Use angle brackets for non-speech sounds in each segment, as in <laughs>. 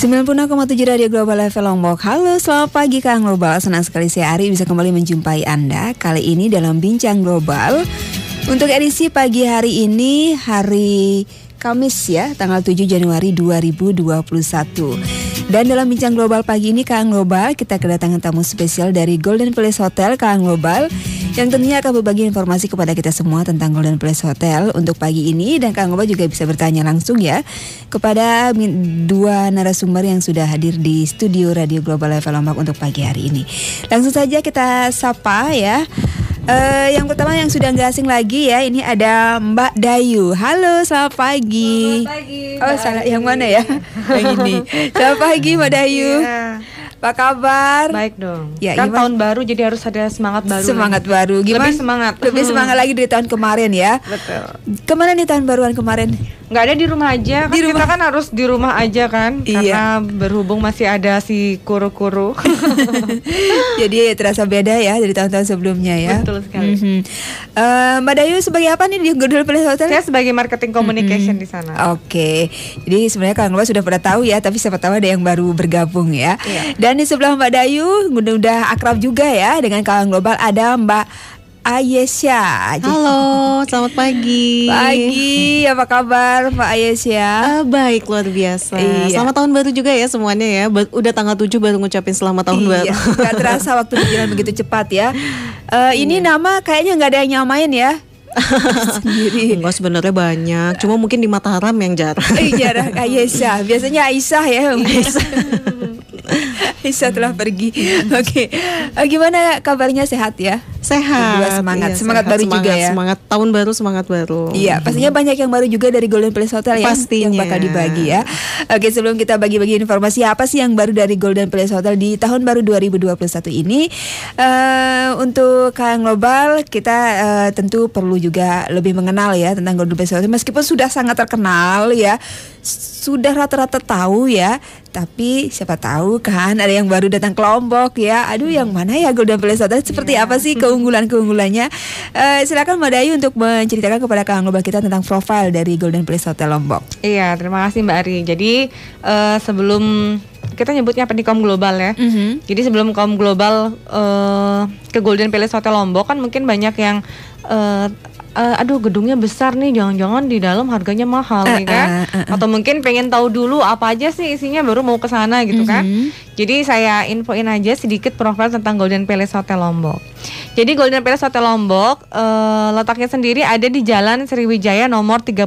90,7 Radio Global FM Lombok Halo, selamat pagi Kang Global Senang sekali saya Ari bisa kembali menjumpai Anda Kali ini dalam Bincang Global Untuk edisi pagi hari ini Hari Kamis ya, tanggal 7 Januari 2021 Dan dalam Bincang Global pagi ini Kang Global Kita kedatangan tamu spesial dari Golden Place Hotel Kang Global yang tentunya akan berbagi informasi kepada kita semua tentang Golden Place Hotel untuk pagi ini dan Kang Oba juga bisa bertanya langsung ya kepada dua narasumber yang sudah hadir di studio Radio Global Level Lombok untuk pagi hari ini. Langsung saja kita sapa ya. Uh, yang pertama yang sudah nggak asing lagi ya, ini ada Mbak Dayu. Halo, selamat pagi. Selamat pagi. oh, salah yang mana ya? <laughs> yang ini. Selamat pagi, Mbak Dayu. Yeah. Apa kabar? Baik dong. Ya, kan tahun baru jadi harus ada semangat baru. Semangat lagi. baru. Gimana? Lebih semangat. Lebih hmm. semangat lagi dari tahun kemarin ya. Betul. Kemana nih tahun baruan kemarin? nggak ada di rumah aja kan di rumah. kan harus di rumah aja kan iya. karena berhubung masih ada si kuru-kuru <laughs> jadi terasa beda ya dari tahun-tahun sebelumnya ya betul sekali mm -hmm. uh, Mbak Dayu sebagai apa nih di Gudul Palace Hotel saya sebagai marketing communication mm -hmm. di sana oke okay. jadi sebenarnya kalian luar sudah pada tahu ya tapi siapa tahu ada yang baru bergabung ya iya. dan di sebelah Mbak Dayu udah akrab juga ya dengan kawan global ada Mbak Ayesha. Halo, selamat pagi. Pagi, apa kabar Pak Ayesha? Uh, baik, luar biasa. Iya. Selamat tahun baru juga ya semuanya ya. Udah tanggal 7 baru ngucapin selamat tahun iya, baru. <laughs> Gak terasa waktu berjalan <laughs> begitu cepat ya. Uh, ini iya. nama kayaknya nggak ada yang nyamain ya. <laughs> sendiri. Enggak sebenarnya banyak, cuma mungkin di Mataram yang jarang. Eh, iya, jarang Ayesha. Biasanya Aisyah ya. Iya, Aisyah. Aisyah telah pergi. Oke. Okay. gimana kabarnya sehat ya? sehat. Juga semangat, iya, semangat sehat, baru semangat, juga ya. Semangat tahun baru, semangat baru. Iya, hmm. pastinya banyak yang baru juga dari Golden Place Hotel ya pastinya. yang bakal dibagi ya. Oke, sebelum kita bagi-bagi informasi apa sih yang baru dari Golden Place Hotel di tahun baru 2021 ini uh, untuk Kang Global kita uh, tentu perlu juga lebih mengenal ya tentang Golden Place Hotel meskipun sudah sangat terkenal ya sudah rata-rata tahu ya tapi siapa tahu kan ada yang baru datang kelompok ya aduh yang mana ya Golden Place Hotel seperti yeah. apa sih keunggulan-keunggulannya. Uh, silakan Mbak Dayu untuk menceritakan kepada Kang Lubah kita tentang profil dari Golden Place Hotel Lombok. Iya, terima kasih Mbak Ari. Jadi uh, sebelum kita nyebutnya kom global ya. Mm -hmm. Jadi sebelum kom global uh, ke Golden Palace Hotel Lombok kan mungkin banyak yang uh, uh, aduh gedungnya besar nih jangan-jangan di dalam harganya mahal uh, nih kan uh, uh, uh. atau mungkin pengen tahu dulu apa aja sih isinya baru mau ke sana gitu mm -hmm. kan mhm. jadi saya infoin aja sedikit profil tentang Golden Palace Hotel Lombok jadi Golden Palace Hotel Lombok uh, letaknya sendiri ada di Jalan Sriwijaya nomor 38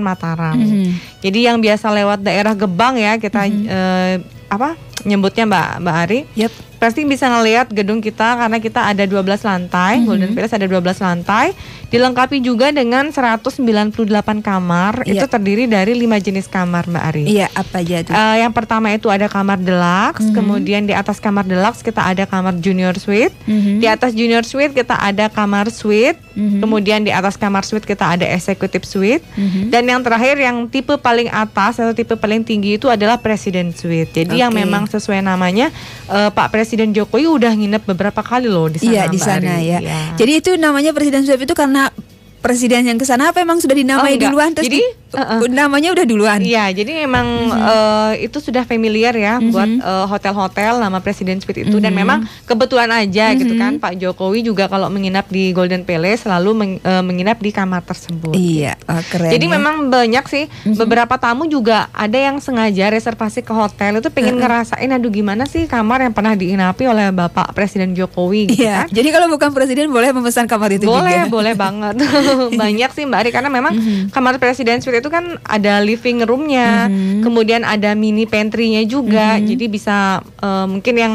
Mataram. Mm -hmm. Jadi yang biasa lewat daerah Gebang ya kita mm -hmm. uh, apa nyebutnya Mbak Mbak Ari. Yep pasti bisa ngelihat gedung kita karena kita ada 12 lantai, mm -hmm. Golden Palace ada 12 lantai, dilengkapi juga dengan 198 kamar. Yeah. Itu terdiri dari lima jenis kamar, Mbak Ari. Iya, yeah, apa aja itu? Uh, yang pertama itu ada kamar deluxe, mm -hmm. kemudian di atas kamar deluxe kita ada kamar junior suite. Mm -hmm. Di atas junior suite kita ada kamar suite hmm Kemudian di atas kamar suite kita ada executive suite. Mm-hmm. Dan yang terakhir yang tipe paling atas atau tipe paling tinggi itu adalah president suite. Jadi okay. yang memang sesuai namanya uh, Pak Presiden Jokowi udah nginep beberapa kali loh di iya, sana. Ya. Iya, di sana ya. ya. Jadi itu namanya presiden suite itu karena presiden yang ke sana apa emang sudah dinamai oh, duluan Jadi, uh -uh. namanya udah duluan. Iya, jadi memang mm -hmm. uh, eh, itu sudah familiar ya mm -hmm. buat eh, hotel-hotel uh, nama Presiden Suite itu mm -hmm. dan mhm. memang kebetulan aja mm -hmm. gitu mhm. kan Pak Jokowi juga kalau menginap di Golden Palace selalu meng, uh, menginap di kamar tersebut. Iya, oh, keren. Jadi ya. memang banyak sih mm -hmm. beberapa tamu juga ada yang sengaja reservasi ke hotel itu pengen uh -uh. ngerasain aduh gimana sih kamar yang pernah diinapi oleh Bapak Presiden Jokowi gitu yeah. kan. Jadi kalau bukan presiden boleh memesan kamar itu boleh, juga. Boleh, boleh banget. <laughs> banyak sih Mbak Ari karena memang mm -hmm. kamar Presiden Suite itu kan ada living roomnya, mm-hmm. kemudian ada mini pantry-nya juga, mm-hmm. jadi bisa uh, mungkin yang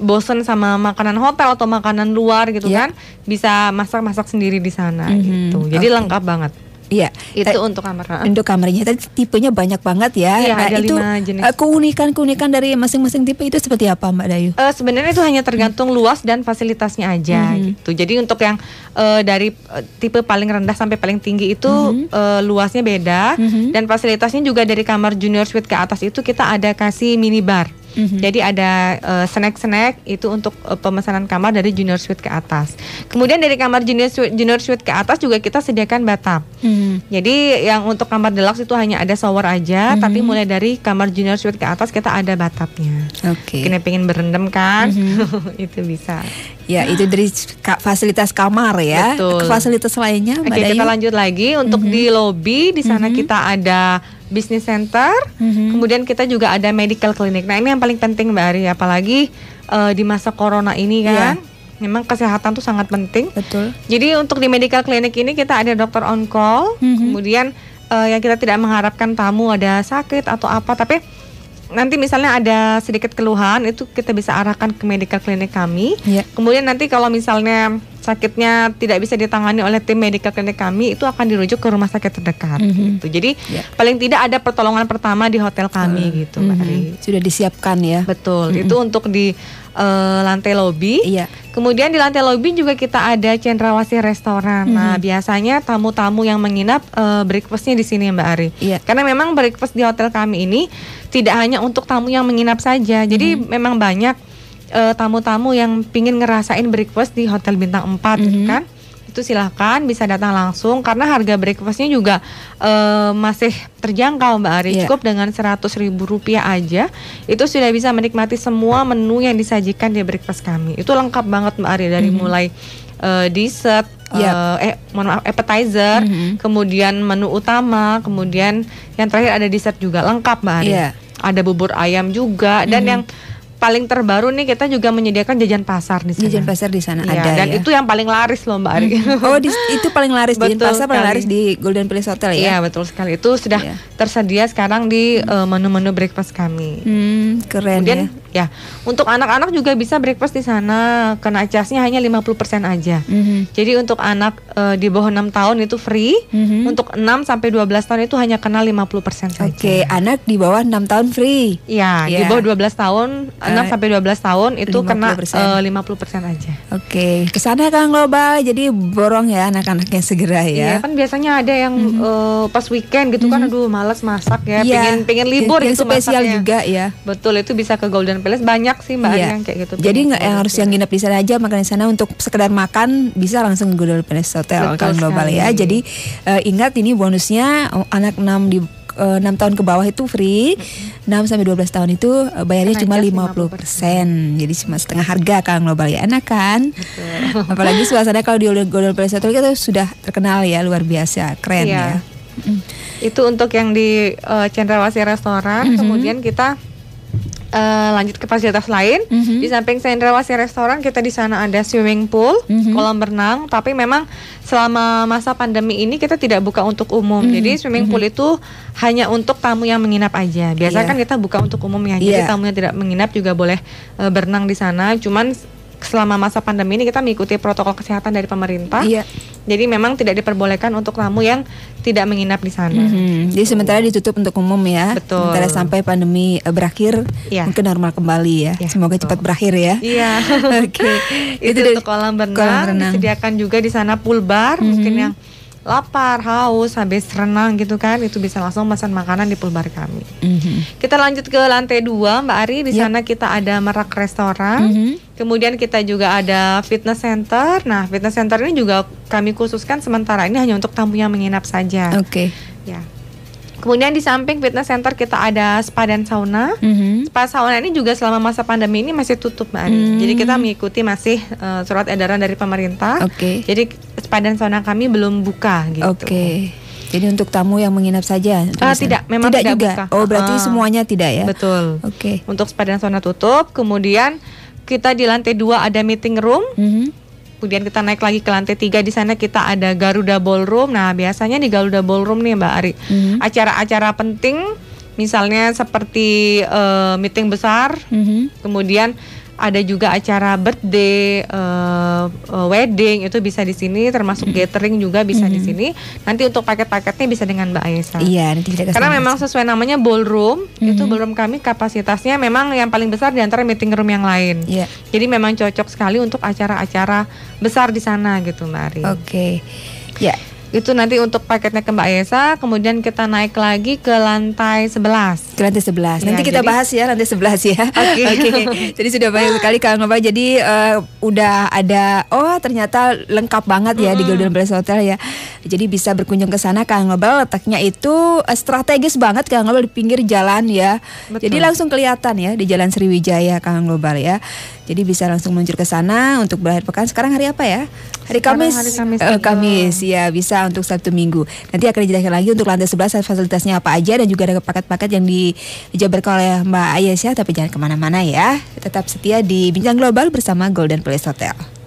bosen sama makanan hotel atau makanan luar gitu yeah. kan, bisa masak-masak sendiri di sana mm-hmm. gitu. Jadi okay. lengkap banget. Iya. Itu untuk kamar. Untuk kamarnya. Tadi tipenya banyak banget ya. Iya, nah, ada itu jenis. Eh, keunikan-keunikan dari masing-masing tipe itu seperti apa Mbak Dayu? Uh, sebenarnya itu hanya tergantung hmm. luas dan fasilitasnya aja hmm gitu. Jadi untuk yang uh, dari uh, tipe paling rendah sampai paling tinggi itu hmm uh, luasnya beda hmm dan fasilitasnya juga dari kamar junior suite ke atas itu kita ada kasih minibar hmm Jadi ada uh, snack-snack itu untuk uh, pemesanan kamar dari junior suite ke atas. Kemudian dari kamar junior suite, junior suite ke atas juga kita sediakan bathtub. Mm-hmm. Jadi yang untuk kamar deluxe itu hanya ada shower aja, mm-hmm. tapi mulai dari kamar junior suite ke atas kita ada bathtubnya. Oke. Okay. Kena pengen berendam kan, mm-hmm. <laughs> itu bisa. Ya, itu dari fasilitas kamar ya. Betul. Fasilitas lainnya Mbak Oke, Dayu? kita lanjut lagi untuk mm -hmm. di lobi di sana mm -hmm. kita ada business center, mm -hmm. kemudian kita juga ada medical clinic. Nah, ini yang paling penting Mbak Ari apalagi uh, di masa corona ini iya. kan. Yeah. Memang kesehatan itu sangat penting. Betul. Jadi untuk di medical clinic ini kita ada dokter on call, mm -hmm. kemudian uh, yang kita tidak mengharapkan tamu ada sakit atau apa, tapi nanti misalnya ada sedikit keluhan itu kita bisa arahkan ke medical clinic kami. Yeah. Kemudian nanti kalau misalnya sakitnya tidak bisa ditangani oleh tim medical klinik kami itu akan dirujuk ke rumah sakit terdekat mm -hmm. gitu. Jadi yeah. paling tidak ada pertolongan pertama di hotel kami uh, gitu, mm -hmm. Sudah disiapkan ya. Betul. Mm -hmm. Itu untuk di uh, lantai lobi. Iya. Kemudian di lantai lobi juga kita ada cendrawasih restoran. Mm -hmm. Nah, biasanya tamu-tamu yang menginap uh, breakfastnya di sini Mbak Ari. Iya. Karena memang breakfast di hotel kami ini tidak hanya untuk tamu yang menginap saja. Jadi mm -hmm. memang banyak tamu eh, tamu-tamu yang pingin ngerasain breakfast di Hotel Bintang 4 mm -hmm. kan itu silahkan bisa datang langsung karena harga breakfastnya juga uh, masih terjangkau Mbak Ari yeah. cukup dengan seratus ribu rupiah aja itu sudah bisa menikmati semua menu yang disajikan di breakfast kami itu lengkap banget Mbak Ari dari mm -hmm. mulai uh, dessert yep. Iya. uh, eh mohon maaf appetizer mm -hmm. kemudian menu utama kemudian yang terakhir ada dessert juga lengkap Mbak Ari yeah. ada bubur ayam juga mm -hmm. dan mm-hmm. yang paling terbaru nih kita juga menyediakan jajan pasar di sana. Jajan pasar di sana ya, ada dan ya. itu yang paling laris loh Mbak Ari. Hmm, hmm. Oh, di, itu paling laris betul jajan pasar sekali. paling laris di Golden Palace Hotel ya. Iya, betul sekali. Itu sudah ya. tersedia sekarang di eh, menu-menu uh, breakfast kami. Hmm, keren Kemudian, ya Ya, untuk anak-anak juga bisa breakfast di sana. Kena casnya hanya 50% aja. Mm-hmm. Jadi untuk anak e, di bawah 6 tahun itu free. Mm-hmm. Untuk 6 sampai 12 tahun itu hanya kena 50% saja. Oke, okay, anak di bawah 6 tahun free. Ya, yeah. di iya. bawah 12 tahun, uh, eh, 6 sampai 12 tahun itu 50%. kena e, 50% eh, aja. Oke, okay. ke sana Kang Global. Jadi borong ya anak-anaknya segera ya. Iya, kan biasanya ada yang mm-hmm. e, pas weekend gitu mm-hmm. kan mhm. aduh malas masak ya, yeah. pengen pengen libur yang, yang gitu spesial masaknya. juga ya. Betul, itu bisa ke Golden Palace banyak sih mbak iya. yang kayak gitu. Jadi nggak iya. harus yang nginep di sana aja makan di sana untuk sekedar makan bisa langsung Golden Palace Hotel kan global ya. Jadi uh, ingat ini bonusnya oh, anak 6 di eh, enam tahun ke bawah itu free, enam sampai dua belas tahun itu eh, bayarnya cuma lima puluh persen, jadi cuma setengah harga kalau global ya enak kan? Betul. <laughs> Apalagi suasana kalau di Golden Palace Hotel itu sudah terkenal ya luar biasa, keren iya. ya. Itu untuk yang di uh, Cendrawasih Restoran, mm -hmm. kemudian kita uh, lanjut ke fasilitas lain. Mm -hmm. Di samping cendrawasih restoran, kita di sana ada swimming pool, mm -hmm. kolam renang. Tapi memang selama masa pandemi ini kita tidak buka untuk umum. Mm -hmm. Jadi swimming mhm. pool mm -hmm. itu hanya untuk tamu yang menginap aja. Biasanya yeah. kan kita buka untuk umum ya. Jadi yeah. tamu yang tidak menginap juga boleh uh, berenang di sana. Cuman selama masa pandemi ini kita mengikuti protokol kesehatan dari pemerintah. Iya. Jadi memang tidak diperbolehkan untuk tamu yang tidak menginap di sana. Mm-hmm. Gitu. Jadi sementara ditutup untuk umum ya. Betul. Sementara sampai pandemi eh, berakhir, ya. mungkin normal kembali ya. ya Semoga betul. cepat berakhir ya. Iya. <laughs> Oke. okay. <laughs> Itu, Itu untuk kolam renang, kolam renang. Disediakan juga di sana pool bar, mm-hmm. mungkin yang lapar, haus, habis renang gitu kan, itu bisa langsung pesan makanan di pulbar kami. Mm-hmm. Kita lanjut ke lantai dua, Mbak Ari. Di yep. sana kita ada merak restoran. Mm-hmm. Kemudian kita juga ada fitness center. Nah, fitness center ini juga kami khususkan sementara ini hanya untuk tamu yang menginap saja. Oke. Okay. Ya. Kemudian di samping fitness center kita ada spa dan sauna. Mm-hmm. Spa sauna ini juga selama masa pandemi ini masih tutup, Mbak mm-hmm. Jadi kita mengikuti masih uh, surat edaran dari pemerintah. Oke. Okay. Jadi spa dan sauna kami belum buka gitu. Oke. Okay. Jadi untuk tamu yang menginap saja? Uh, tidak, memang tidak, tidak juga. buka. Oh, berarti uh, semuanya tidak ya? Betul. Oke. Okay. Untuk spa dan sauna tutup, kemudian kita di lantai dua ada meeting room. Mm-hmm kemudian kita naik lagi ke lantai tiga di sana kita ada Garuda Ballroom. Nah biasanya di Garuda Ballroom nih Mbak Ari, mm-hmm. acara-acara penting misalnya seperti uh, meeting besar, mm-hmm. kemudian ada juga acara birthday, uh, uh, wedding itu bisa di sini, termasuk mm -hmm. gathering juga bisa mm -hmm. di sini. Nanti untuk paket-paketnya bisa dengan Mbak Aisyah. Iya, nanti kita Karena memang sesuai namanya ballroom, mm -hmm. itu ballroom kami kapasitasnya memang yang paling besar di antara meeting room yang lain. Yeah. Jadi memang cocok sekali untuk acara-acara besar di sana gitu, Mari. Oke. Okay. Ya. Yeah. Itu nanti untuk paketnya ke Mbak Esa, kemudian kita naik lagi ke lantai 11. Ke lantai 11. Nanti ya, kita jadi... bahas ya lantai 11 ya. Oke. Okay. <laughs> okay. jadi sudah banyak ah. sekali Kang Nova. Jadi uh, udah ada oh ternyata lengkap banget ya mm di Golden Palace Hotel ya. Jadi bisa berkunjung ke sana Kang Nobel letaknya itu eh, strategis banget Kang Nobel di pinggir jalan ya. Betul. Jadi langsung kelihatan ya di Jalan Sriwijaya Kang Global ya. Jadi bisa langsung meluncur ke sana untuk berakhir pekan. Sekarang hari apa ya? Hari Kamis. Hari Kamis. Uh, Kamis ya bisa untuk Sabtu Minggu. Nanti akan dijelaskan lagi untuk lantai 11 fasilitasnya apa aja dan juga ada paket-paket yang dijabarkan oleh Mbak Ayesha tapi jangan kemana-mana ya. Tetap setia di Bincang Global bersama Golden Place Hotel.